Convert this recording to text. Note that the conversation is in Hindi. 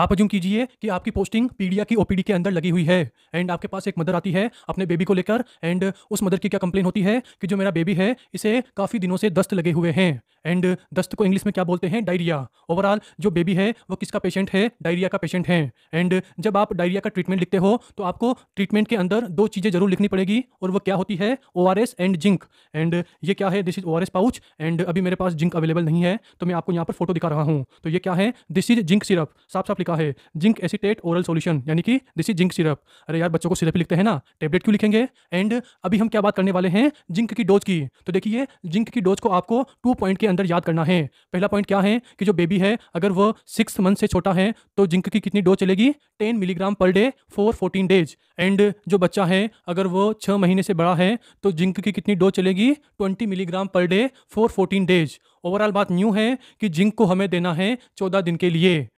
आप अजूम कीजिए कि आपकी पोस्टिंग पीडिया की ओपीडी के अंदर लगी हुई है एंड आपके पास एक मदर आती है अपने बेबी को लेकर एंड उस मदर की क्या कंप्लेन होती है कि जो मेरा बेबी है इसे काफ़ी दिनों से दस्त लगे हुए हैं एंड uh, दस्त को इंग्लिश में क्या बोलते हैं डायरिया ओवरऑल जो बेबी है वो किसका पेशेंट है डायरिया का पेशेंट है एंड uh, जब आप डायरिया का ट्रीटमेंट लिखते हो तो आपको ट्रीटमेंट के अंदर दो चीज़ें जरूर लिखनी पड़ेगी और वो क्या होती है O and zinc and uh, ये क्या है this is O pouch and अभी मेरे पास जिंक अवेलेबल नहीं है तो मैं आपको यहाँ पर फोटो दिखा रहा हूँ तो ये क्या है दिस इज जिंक सिरप साफ साफ लिखा है जिंक एसिटेट ओरल सोल्यूशन यानी कि दिस इज जिंक सिरप अरे यार बच्चों को सिरप लिखते हैं ना टेबलेट क्यों लिखेंगे एंड अभी हम क्या बात करने वाले हैं जिंक की डोज की तो देखिए जिंक की डोज को आपको टू पॉइंट के अंदर याद करना है पहला पॉइंट क्या है कि जो बेबी है अगर वह सिक्स मंथ से छोटा है तो जिंक की कितनी डोज चलेगी ten milligram per day for fourteen days and जो बच्चा है अगर वो छः महीने से बड़ा है तो जिंक की कितनी डोज चलेगी twenty milligram per day for fourteen days overall बात न्यू है कि जिंक को हमें देना है चौदह दिन के लिए